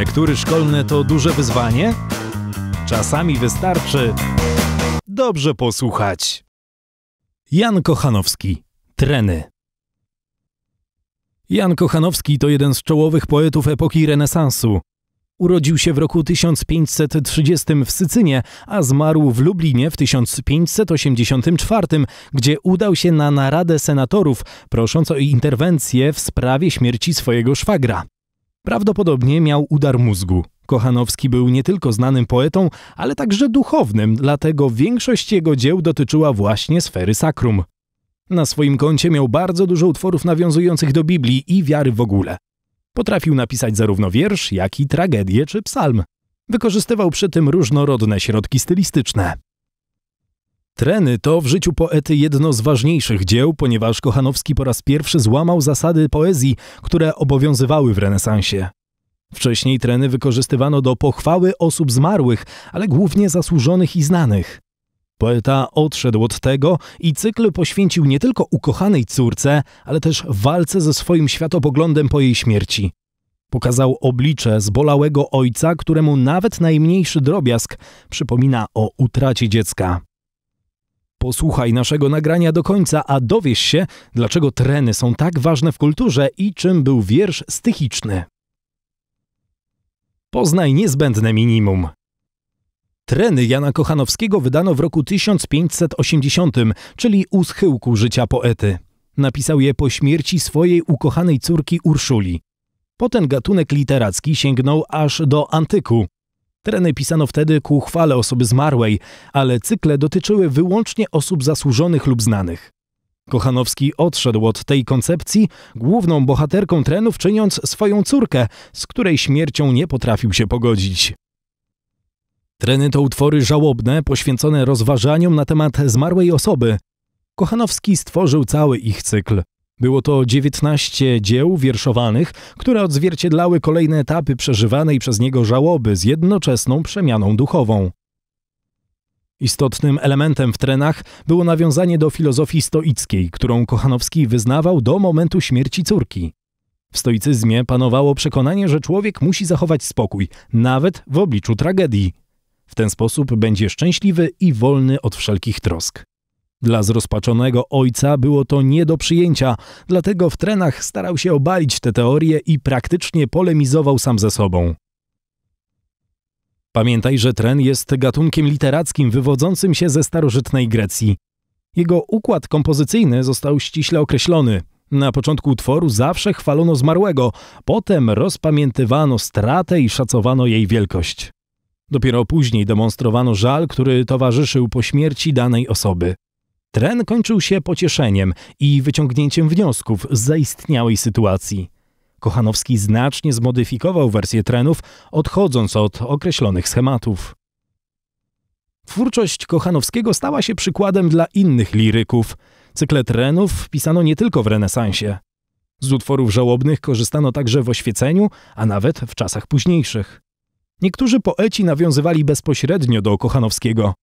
Lektury szkolne to duże wyzwanie? Czasami wystarczy dobrze posłuchać. Jan Kochanowski. Treny. Jan Kochanowski to jeden z czołowych poetów epoki renesansu. Urodził się w roku 1530 w Sycynie, a zmarł w Lublinie w 1584, gdzie udał się na naradę senatorów, prosząc o interwencję w sprawie śmierci swojego szwagra. Prawdopodobnie miał udar mózgu. Kochanowski był nie tylko znanym poetą, ale także duchownym, dlatego większość jego dzieł dotyczyła właśnie sfery sakrum. Na swoim koncie miał bardzo dużo utworów nawiązujących do Biblii i wiary w ogóle. Potrafił napisać zarówno wiersz, jak i tragedię czy psalm. Wykorzystywał przy tym różnorodne środki stylistyczne. Treny to w życiu poety jedno z ważniejszych dzieł, ponieważ Kochanowski po raz pierwszy złamał zasady poezji, które obowiązywały w renesansie. Wcześniej treny wykorzystywano do pochwały osób zmarłych, ale głównie zasłużonych i znanych. Poeta odszedł od tego i cykl poświęcił nie tylko ukochanej córce, ale też walce ze swoim światopoglądem po jej śmierci. Pokazał oblicze zbolałego ojca, któremu nawet najmniejszy drobiazg przypomina o utracie dziecka. Posłuchaj naszego nagrania do końca, a dowiesz się, dlaczego treny są tak ważne w kulturze i czym był wiersz stychiczny. Poznaj niezbędne minimum. Treny Jana Kochanowskiego wydano w roku 1580, czyli u schyłku życia poety. Napisał je po śmierci swojej ukochanej córki Urszuli. Potem gatunek literacki sięgnął aż do antyku. Tereny pisano wtedy ku chwale osoby zmarłej, ale cykle dotyczyły wyłącznie osób zasłużonych lub znanych. Kochanowski odszedł od tej koncepcji, główną bohaterką trenów czyniąc swoją córkę, z której śmiercią nie potrafił się pogodzić. Treny to utwory żałobne, poświęcone rozważaniom na temat zmarłej osoby. Kochanowski stworzył cały ich cykl. Było to 19 dzieł wierszowanych, które odzwierciedlały kolejne etapy przeżywanej przez niego żałoby z jednoczesną przemianą duchową. Istotnym elementem w trenach było nawiązanie do filozofii stoickiej, którą Kochanowski wyznawał do momentu śmierci córki. W stoicyzmie panowało przekonanie, że człowiek musi zachować spokój, nawet w obliczu tragedii. W ten sposób będzie szczęśliwy i wolny od wszelkich trosk. Dla zrozpaczonego ojca było to nie do przyjęcia, dlatego w trenach starał się obalić te teorie i praktycznie polemizował sam ze sobą. Pamiętaj, że tren jest gatunkiem literackim wywodzącym się ze starożytnej Grecji. Jego układ kompozycyjny został ściśle określony. Na początku utworu zawsze chwalono zmarłego, potem rozpamiętywano stratę i szacowano jej wielkość. Dopiero później demonstrowano żal, który towarzyszył po śmierci danej osoby. Tren kończył się pocieszeniem i wyciągnięciem wniosków z zaistniałej sytuacji. Kochanowski znacznie zmodyfikował wersję trenów, odchodząc od określonych schematów. Twórczość Kochanowskiego stała się przykładem dla innych liryków. Cykle trenów pisano nie tylko w renesansie. Z utworów żałobnych korzystano także w oświeceniu, a nawet w czasach późniejszych. Niektórzy poeci nawiązywali bezpośrednio do Kochanowskiego.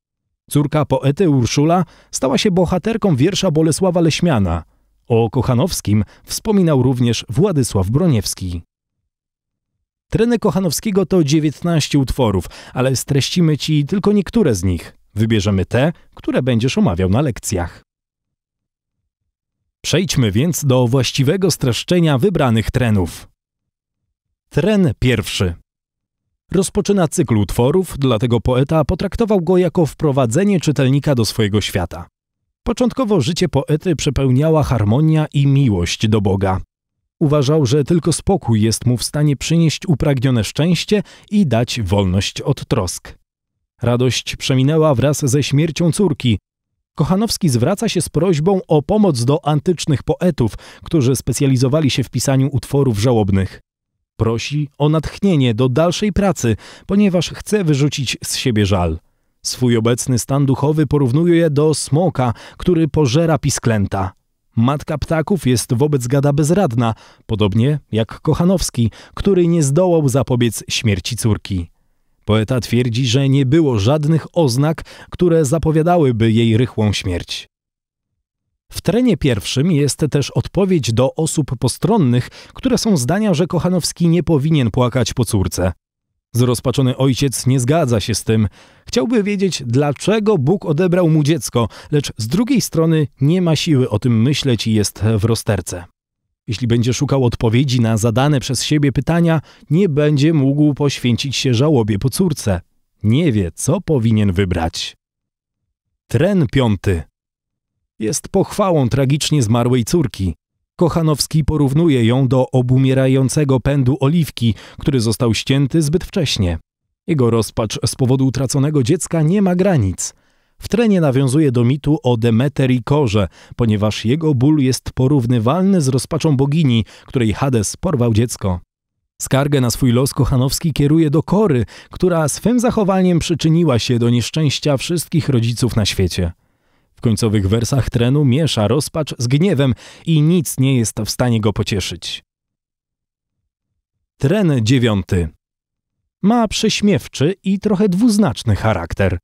Córka poety Urszula stała się bohaterką wiersza Bolesława Leśmiana. O Kochanowskim wspominał również Władysław Broniewski. Treny Kochanowskiego to 19 utworów, ale streścimy Ci tylko niektóre z nich. Wybierzemy te, które będziesz omawiał na lekcjach. Przejdźmy więc do właściwego streszczenia wybranych trenów. Tren pierwszy. Rozpoczyna cykl utworów, dlatego poeta potraktował go jako wprowadzenie czytelnika do swojego świata. Początkowo życie poety przepełniała harmonia i miłość do Boga. Uważał, że tylko spokój jest mu w stanie przynieść upragnione szczęście i dać wolność od trosk. Radość przeminęła wraz ze śmiercią córki. Kochanowski zwraca się z prośbą o pomoc do antycznych poetów, którzy specjalizowali się w pisaniu utworów żałobnych. Prosi o natchnienie do dalszej pracy, ponieważ chce wyrzucić z siebie żal. Swój obecny stan duchowy porównuje do smoka, który pożera pisklęta. Matka ptaków jest wobec gada bezradna, podobnie jak Kochanowski, który nie zdołał zapobiec śmierci córki. Poeta twierdzi, że nie było żadnych oznak, które zapowiadałyby jej rychłą śmierć. W trenie pierwszym jest też odpowiedź do osób postronnych, które są zdania, że Kochanowski nie powinien płakać po córce. Zrozpaczony ojciec nie zgadza się z tym. Chciałby wiedzieć, dlaczego Bóg odebrał mu dziecko, lecz z drugiej strony nie ma siły o tym myśleć i jest w rozterce. Jeśli będzie szukał odpowiedzi na zadane przez siebie pytania, nie będzie mógł poświęcić się żałobie po córce. Nie wie, co powinien wybrać. Tren piąty jest pochwałą tragicznie zmarłej córki. Kochanowski porównuje ją do obumierającego pędu oliwki, który został ścięty zbyt wcześnie. Jego rozpacz z powodu utraconego dziecka nie ma granic. W trenie nawiązuje do mitu o Demeter i Korze, ponieważ jego ból jest porównywalny z rozpaczą bogini, której Hades porwał dziecko. Skargę na swój los Kochanowski kieruje do Kory, która swym zachowaniem przyczyniła się do nieszczęścia wszystkich rodziców na świecie. W końcowych wersach trenu miesza rozpacz z gniewem i nic nie jest w stanie go pocieszyć. Tren dziewiąty. Ma prześmiewczy i trochę dwuznaczny charakter.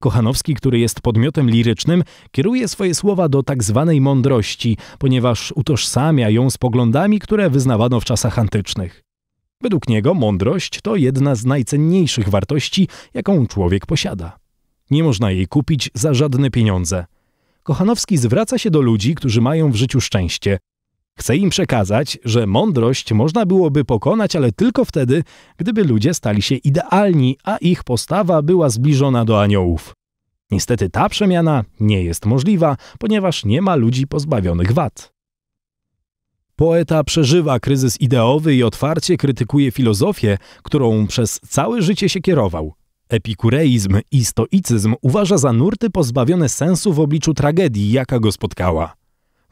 Kochanowski, który jest podmiotem lirycznym, kieruje swoje słowa do tak zwanej mądrości, ponieważ utożsamia ją z poglądami, które wyznawano w czasach antycznych. Według niego mądrość to jedna z najcenniejszych wartości, jaką człowiek posiada. Nie można jej kupić za żadne pieniądze. Kochanowski zwraca się do ludzi, którzy mają w życiu szczęście. Chce im przekazać, że mądrość można byłoby pokonać, ale tylko wtedy, gdyby ludzie stali się idealni, a ich postawa była zbliżona do aniołów. Niestety ta przemiana nie jest możliwa, ponieważ nie ma ludzi pozbawionych wad. Poeta przeżywa kryzys ideowy i otwarcie krytykuje filozofię, którą przez całe życie się kierował. Epikureizm i stoicyzm uważa za nurty pozbawione sensu w obliczu tragedii, jaka go spotkała.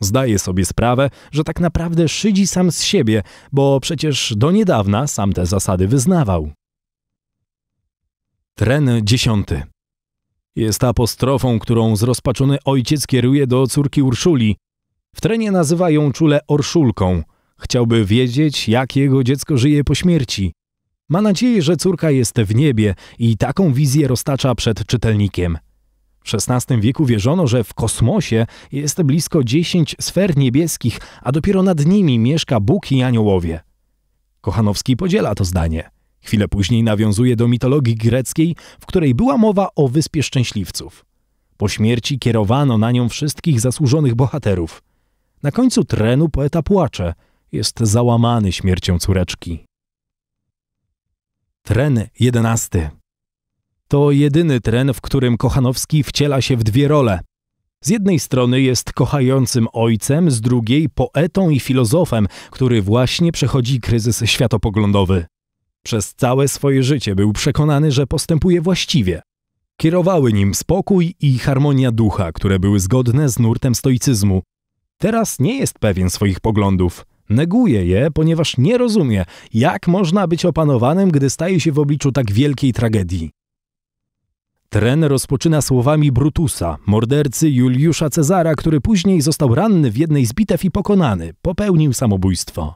Zdaje sobie sprawę, że tak naprawdę szydzi sam z siebie, bo przecież do niedawna sam te zasady wyznawał. Tren dziesiąty. Jest apostrofą, którą zrozpaczony ojciec kieruje do córki Urszuli. W trenie nazywa ją czule Orszulką. Chciałby wiedzieć, jak jego dziecko żyje po śmierci. Ma nadzieję, że córka jest w niebie i taką wizję roztacza przed czytelnikiem. W XVI wieku wierzono, że w kosmosie jest blisko 10 sfer niebieskich, a dopiero nad nimi mieszka Bóg i aniołowie. Kochanowski podziela to zdanie. Chwilę później nawiązuje do mitologii greckiej, w której była mowa o Wyspie Szczęśliwców. Po śmierci kierowano na nią wszystkich zasłużonych bohaterów. Na końcu trenu poeta płacze. Jest załamany śmiercią córeczki. Tren jedenasty. To jedyny tren, w którym Kochanowski wciela się w dwie role. Z jednej strony jest kochającym ojcem, z drugiej poetą i filozofem, który właśnie przechodzi kryzys światopoglądowy. Przez całe swoje życie był przekonany, że postępuje właściwie. Kierowały nim spokój i harmonia ducha, które były zgodne z nurtem stoicyzmu. Teraz nie jest pewien swoich poglądów. Neguje je, ponieważ nie rozumie, jak można być opanowanym, gdy staje się w obliczu tak wielkiej tragedii. Tren rozpoczyna słowami Brutusa, mordercy Juliusza Cezara, który później został ranny w jednej z bitew i pokonany, popełnił samobójstwo.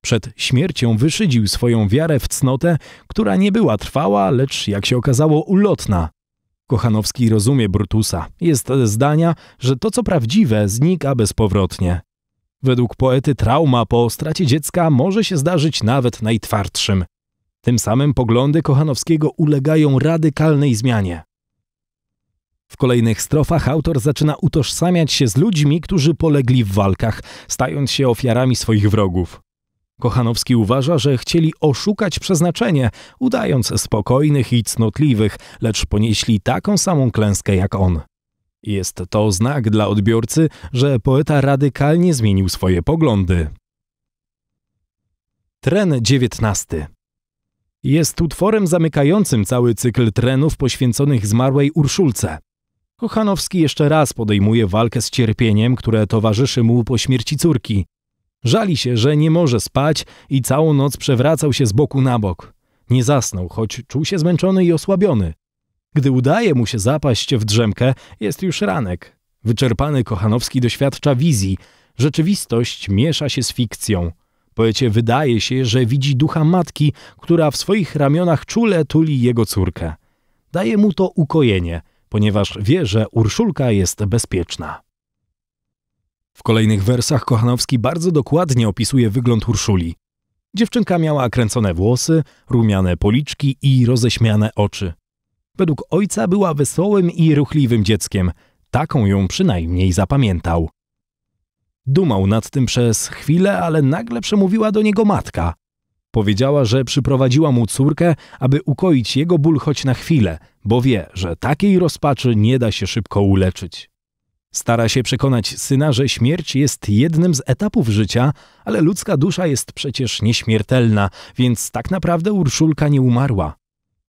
Przed śmiercią wyszydził swoją wiarę w cnotę, która nie była trwała, lecz jak się okazało ulotna. Kochanowski rozumie Brutusa. Jest zdania, że to co prawdziwe znika bezpowrotnie. Według poety trauma po stracie dziecka może się zdarzyć nawet najtwardszym. Tym samym poglądy Kochanowskiego ulegają radykalnej zmianie. W kolejnych strofach autor zaczyna utożsamiać się z ludźmi, którzy polegli w walkach, stając się ofiarami swoich wrogów. Kochanowski uważa, że chcieli oszukać przeznaczenie, udając spokojnych i cnotliwych, lecz ponieśli taką samą klęskę jak on. Jest to znak dla odbiorcy, że poeta radykalnie zmienił swoje poglądy. Tren dziewiętnasty jest utworem zamykającym cały cykl trenów poświęconych zmarłej Urszulce. Kochanowski jeszcze raz podejmuje walkę z cierpieniem, które towarzyszy mu po śmierci córki. Żali się, że nie może spać i całą noc przewracał się z boku na bok. Nie zasnął, choć czuł się zmęczony i osłabiony. Gdy udaje mu się zapaść w drzemkę, jest już ranek. Wyczerpany Kochanowski doświadcza wizji. Rzeczywistość miesza się z fikcją. Poecie wydaje się, że widzi ducha matki, która w swoich ramionach czule tuli jego córkę. Daje mu to ukojenie, ponieważ wie, że Urszulka jest bezpieczna. W kolejnych wersach Kochanowski bardzo dokładnie opisuje wygląd Urszuli. Dziewczynka miała kręcone włosy, rumiane policzki i roześmiane oczy. Według ojca była wesołym i ruchliwym dzieckiem. Taką ją przynajmniej zapamiętał. Dumał nad tym przez chwilę, ale nagle przemówiła do niego matka. Powiedziała, że przyprowadziła mu córkę, aby ukoić jego ból choć na chwilę, bo wie, że takiej rozpaczy nie da się szybko uleczyć. Stara się przekonać syna, że śmierć jest jednym z etapów życia, ale ludzka dusza jest przecież nieśmiertelna, więc tak naprawdę Urszulka nie umarła.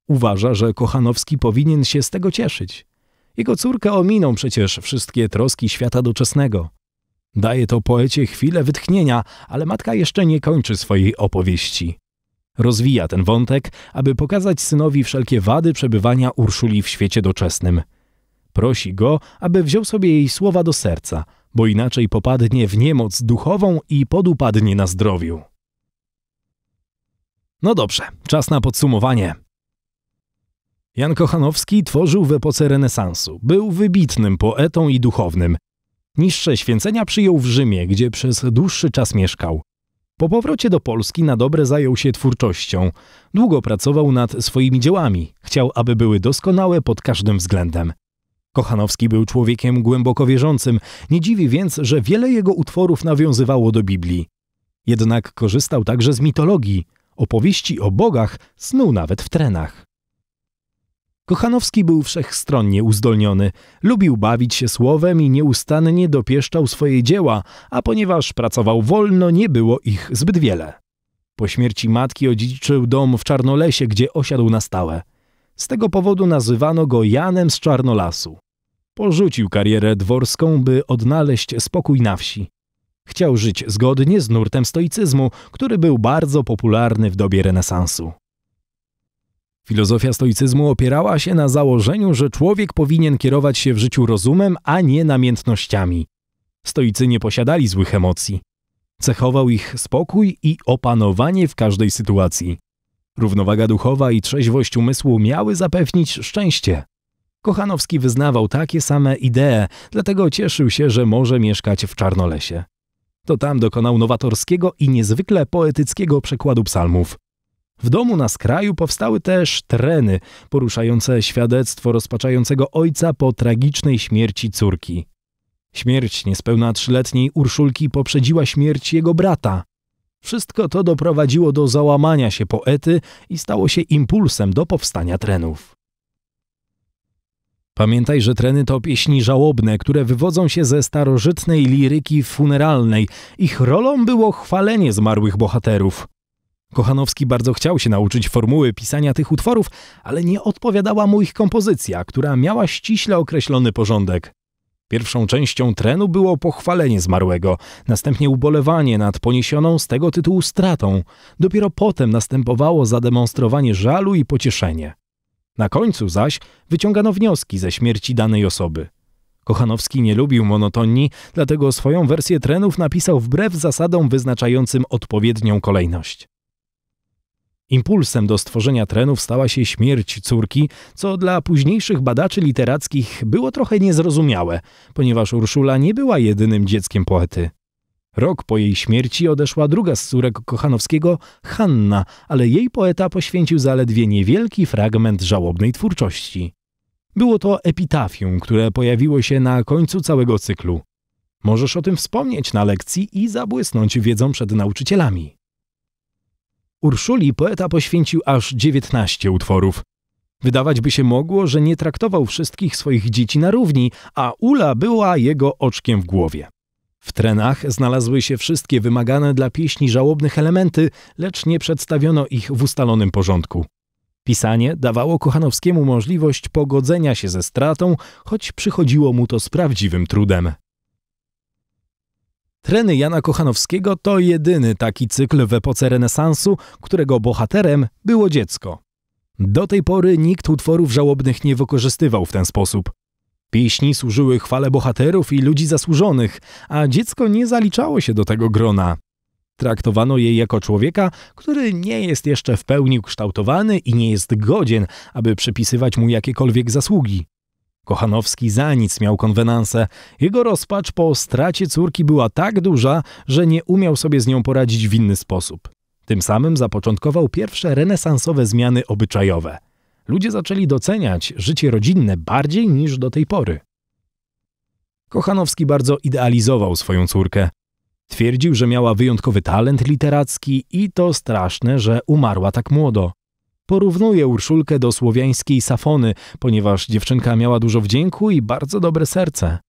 Uważa, że Kochanowski powinien się z tego cieszyć. Jego córka ominą przecież wszystkie troski świata doczesnego. Daje to poecie chwilę wytchnienia, ale matka jeszcze nie kończy swojej opowieści. Rozwija ten wątek, aby pokazać synowi wszelkie wady przebywania Urszuli w świecie doczesnym. Prosi go, aby wziął sobie jej słowa do serca, bo inaczej popadnie w niemoc duchową i podupadnie na zdrowiu. No dobrze, czas na podsumowanie. Jan Kochanowski tworzył w epoce renesansu. Był wybitnym poetą i duchownym. Niższe święcenia przyjął w Rzymie, gdzie przez dłuższy czas mieszkał. Po powrocie do Polski na dobre zajął się twórczością. Długo pracował nad swoimi dziełami. Chciał, aby były doskonałe pod każdym względem. Kochanowski był człowiekiem głęboko wierzącym, nie dziwi więc, że wiele jego utworów nawiązywało do Biblii. Jednak korzystał także z mitologii. Opowieści o bogach snuł nawet w trenach. Kochanowski był wszechstronnie uzdolniony. Lubił bawić się słowem i nieustannie dopieszczał swoje dzieła, a ponieważ pracował wolno, nie było ich zbyt wiele. Po śmierci matki odziedziczył dom w Czarnolesie, gdzie osiadł na stałe. Z tego powodu nazywano go Janem z Czarnolasu. Porzucił karierę dworską, by odnaleźć spokój na wsi. Chciał żyć zgodnie z nurtem stoicyzmu, który był bardzo popularny w dobie renesansu. Filozofia stoicyzmu opierała się na założeniu, że człowiek powinien kierować się w życiu rozumem, a nie namiętnościami. Stoicy nie posiadali złych emocji. Cechował ich spokój i opanowanie w każdej sytuacji. Równowaga duchowa i trzeźwość umysłu miały zapewnić szczęście. Kochanowski wyznawał takie same idee, dlatego cieszył się, że może mieszkać w Czarnolesie. To tam dokonał nowatorskiego i niezwykle poetyckiego przekładu psalmów. W domu na skraju powstały też treny poruszające świadectwo rozpaczającego ojca po tragicznej śmierci córki. Śmierć niespełna trzyletniej Urszulki poprzedziła śmierć jego brata. Wszystko to doprowadziło do załamania się poety i stało się impulsem do powstania trenów. Pamiętaj, że treny to pieśni żałobne, które wywodzą się ze starożytnej liryki funeralnej. Ich rolą było chwalenie zmarłych bohaterów. Kochanowski bardzo chciał się nauczyć formuły pisania tych utworów, ale nie odpowiadała mu ich kompozycja, która miała ściśle określony porządek. Pierwszą częścią trenu było pochwalenie zmarłego, następnie ubolewanie nad poniesioną z tego tytułu stratą. Dopiero potem następowało zademonstrowanie żalu i pocieszenie. Na końcu zaś wyciągano wnioski ze śmierci danej osoby. Kochanowski nie lubił monotonii, dlatego swoją wersję trenów napisał wbrew zasadom wyznaczającym odpowiednią kolejność. Impulsem do stworzenia trenów stała się śmierć córki, co dla późniejszych badaczy literackich było trochę niezrozumiałe, ponieważ Urszula nie była jedynym dzieckiem poety. Rok po jej śmierci odeszła druga z córek Kochanowskiego, Hanna, ale jej poeta poświęcił zaledwie niewielki fragment żałobnej twórczości. Było to epitafium, które pojawiło się na końcu całego cyklu. Możesz o tym wspomnieć na lekcji i zabłysnąć wiedzą przed nauczycielami. Urszuli poeta poświęcił aż 19 utworów. Wydawać by się mogło, że nie traktował wszystkich swoich dzieci na równi, a Ula była jego oczkiem w głowie. W trenach znalazły się wszystkie wymagane dla pieśni żałobnych elementy, lecz nie przedstawiono ich w ustalonym porządku. Pisanie dawało Kochanowskiemu możliwość pogodzenia się ze stratą, choć przychodziło mu to z prawdziwym trudem. Treny Jana Kochanowskiego to jedyny taki cykl w epoce renesansu, którego bohaterem było dziecko. Do tej pory nikt utworów żałobnych nie wykorzystywał w ten sposób. Pieśni służyły chwale bohaterów i ludzi zasłużonych, a dziecko nie zaliczało się do tego grona. Traktowano je jako człowieka, który nie jest jeszcze w pełni ukształtowany i nie jest godzien, aby przypisywać mu jakiekolwiek zasługi. Kochanowski za nic miał konwenansę. Jego rozpacz po stracie córki była tak duża, że nie umiał sobie z nią poradzić w inny sposób. Tym samym zapoczątkował pierwsze renesansowe zmiany obyczajowe. Ludzie zaczęli doceniać życie rodzinne bardziej niż do tej pory. Kochanowski bardzo idealizował swoją córkę. Twierdził, że miała wyjątkowy talent literacki i to straszne, że umarła tak młodo. Porównuje Urszulkę do słowiańskiej Safony, ponieważ dziewczynka miała dużo wdzięku i bardzo dobre serce.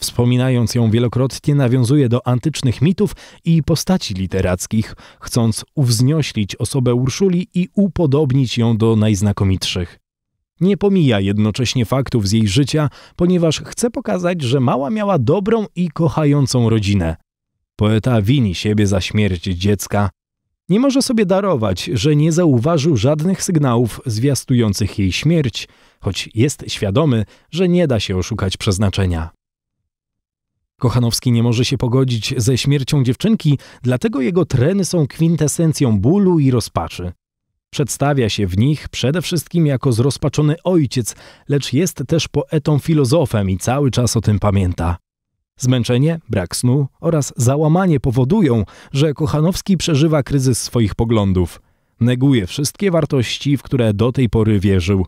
Wspominając ją wielokrotnie, nawiązuje do antycznych mitów i postaci literackich, chcąc uwznioślić osobę Urszuli i upodobnić ją do najznakomitszych. Nie pomija jednocześnie faktów z jej życia, ponieważ chce pokazać, że mała miała dobrą i kochającą rodzinę. Poeta wini siebie za śmierć dziecka, nie może sobie darować, że nie zauważył żadnych sygnałów zwiastujących jej śmierć, choć jest świadomy, że nie da się oszukać przeznaczenia. Kochanowski nie może się pogodzić ze śmiercią dziewczynki, dlatego jego treny są kwintesencją bólu i rozpaczy. Przedstawia się w nich przede wszystkim jako zrozpaczony ojciec, lecz jest też poetą filozofem i cały czas o tym pamięta. Zmęczenie, brak snu oraz załamanie powodują, że Kochanowski przeżywa kryzys swoich poglądów. Neguje wszystkie wartości, w które do tej pory wierzył.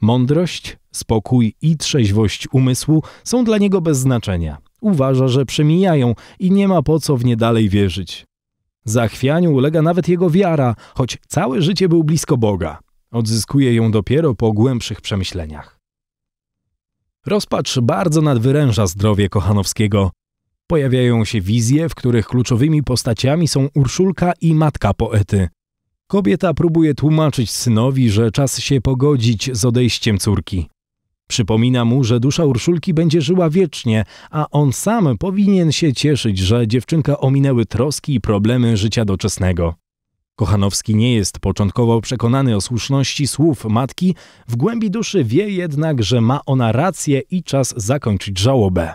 Mądrość, spokój i trzeźwość umysłu są dla niego bez znaczenia. Uważa, że przemijają i nie ma po co w nie dalej wierzyć. Zachwianiu ulega nawet jego wiara, choć całe życie był blisko Boga. Odzyskuje ją dopiero po głębszych przemyśleniach. Rozpacz bardzo nadwyręża zdrowie Kochanowskiego. Pojawiają się wizje, w których kluczowymi postaciami są Urszulka i matka poety. Kobieta próbuje tłumaczyć synowi, że czas się pogodzić z odejściem córki. Przypomina mu, że dusza Urszulki będzie żyła wiecznie, a on sam powinien się cieszyć, że dziewczynka ominęły troski i problemy życia doczesnego. Kochanowski nie jest początkowo przekonany o słuszności słów matki, w głębi duszy wie jednak, że ma ona rację i czas zakończyć żałobę.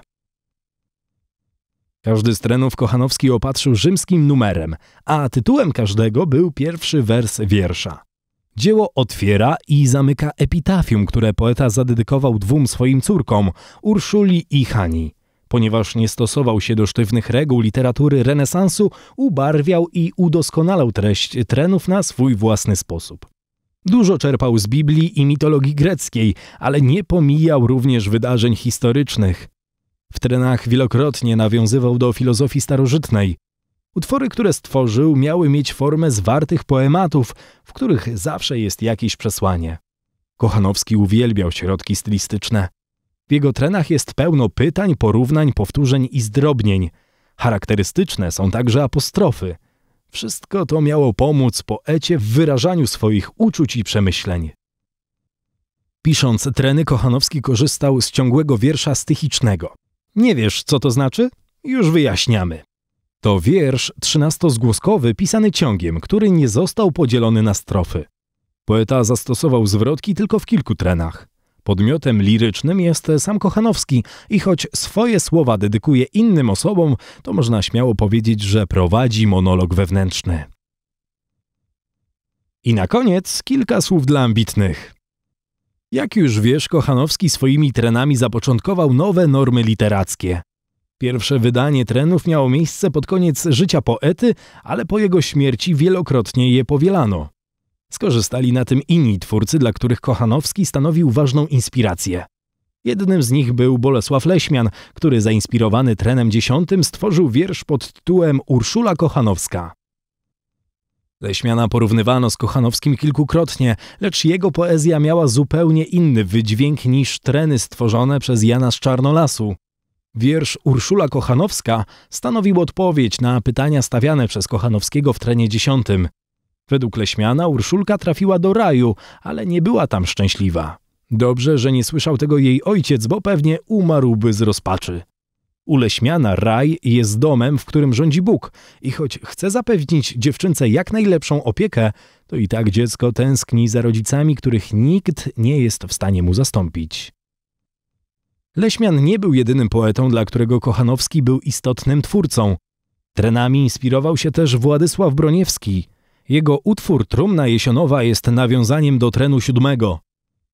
Każdy z trenów Kochanowski opatrzył rzymskim numerem, a tytułem każdego był pierwszy wers wiersza. Dzieło otwiera i zamyka epitafium, które poeta zadedykował dwóm swoim córkom, Urszuli i Hani. Ponieważ nie stosował się do sztywnych reguł literatury renesansu, ubarwiał i udoskonalał treść trenów na swój własny sposób. Dużo czerpał z Biblii i mitologii greckiej, ale nie pomijał również wydarzeń historycznych. W trenach wielokrotnie nawiązywał do filozofii starożytnej. Utwory, które stworzył, miały mieć formę zwartych poematów, w których zawsze jest jakieś przesłanie. Kochanowski uwielbiał środki stylistyczne jego trenach jest pełno pytań, porównań, powtórzeń i zdrobnień. Charakterystyczne są także apostrofy. Wszystko to miało pomóc poecie w wyrażaniu swoich uczuć i przemyśleń. Pisząc treny, Kochanowski korzystał z ciągłego wiersza stychicznego. Nie wiesz, co to znaczy? Już wyjaśniamy. To wiersz trzynastozgłoskowy pisany ciągiem, który nie został podzielony na strofy. Poeta zastosował zwrotki tylko w kilku trenach. Podmiotem lirycznym jest sam Kochanowski i choć swoje słowa dedykuje innym osobom, to można śmiało powiedzieć, że prowadzi monolog wewnętrzny. I na koniec kilka słów dla ambitnych. Jak już wiesz, Kochanowski swoimi trenami zapoczątkował nowe normy literackie. Pierwsze wydanie trenów miało miejsce pod koniec życia poety, ale po jego śmierci wielokrotnie je powielano. Skorzystali na tym inni twórcy, dla których Kochanowski stanowił ważną inspirację. Jednym z nich był Bolesław Leśmian, który zainspirowany trenem dziesiątym stworzył wiersz pod tytułem Urszula Kochanowska. Leśmiana porównywano z Kochanowskim kilkukrotnie, lecz jego poezja miała zupełnie inny wydźwięk niż treny stworzone przez Jana z Czarnolasu. Wiersz Urszula Kochanowska stanowił odpowiedź na pytania stawiane przez Kochanowskiego w trenie dziesiątym. Według Leśmiana Urszulka trafiła do raju, ale nie była tam szczęśliwa. Dobrze, że nie słyszał tego jej ojciec, bo pewnie umarłby z rozpaczy. U Leśmiana raj jest domem, w którym rządzi Bóg i choć chce zapewnić dziewczynce jak najlepszą opiekę, to i tak dziecko tęskni za rodzicami, których nikt nie jest w stanie mu zastąpić. Leśmian nie był jedynym poetą, dla którego Kochanowski był istotnym twórcą. Trenami inspirował się też Władysław Broniewski. Jego utwór Trumna Jesionowa jest nawiązaniem do trenu siódmego.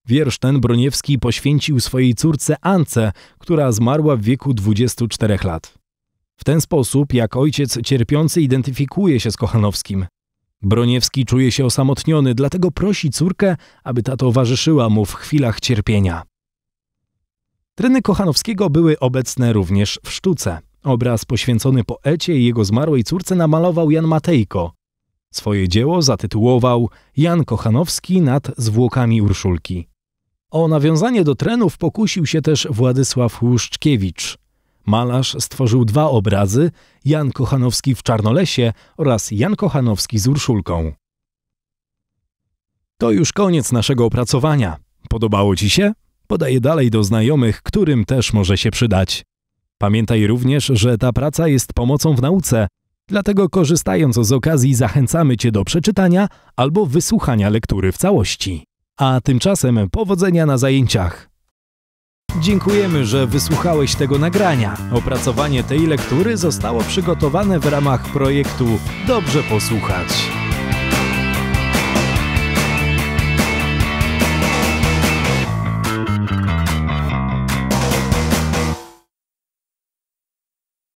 Wiersz ten Broniewski poświęcił swojej córce Ance, która zmarła w wieku 24 lat. W ten sposób, jak ojciec cierpiący identyfikuje się z Kochanowskim. Broniewski czuje się osamotniony, dlatego prosi córkę, aby ta towarzyszyła mu w chwilach cierpienia. Treny Kochanowskiego były obecne również w sztuce. Obraz poświęcony poecie i jego zmarłej córce namalował Jan Matejko. Swoje dzieło zatytułował Jan Kochanowski nad zwłokami Urszulki. O nawiązanie do trenów pokusił się też Władysław Łuszczkiewicz. Malarz stworzył dwa obrazy, Jan Kochanowski w Czarnolesie oraz Jan Kochanowski z Urszulką. To już koniec naszego opracowania. Podobało Ci się? Podaję dalej do znajomych, którym też może się przydać. Pamiętaj również, że ta praca jest pomocą w nauce, Dlatego korzystając z okazji zachęcamy Cię do przeczytania albo wysłuchania lektury w całości. A tymczasem powodzenia na zajęciach. Dziękujemy, że wysłuchałeś tego nagrania. Opracowanie tej lektury zostało przygotowane w ramach projektu Dobrze Posłuchać.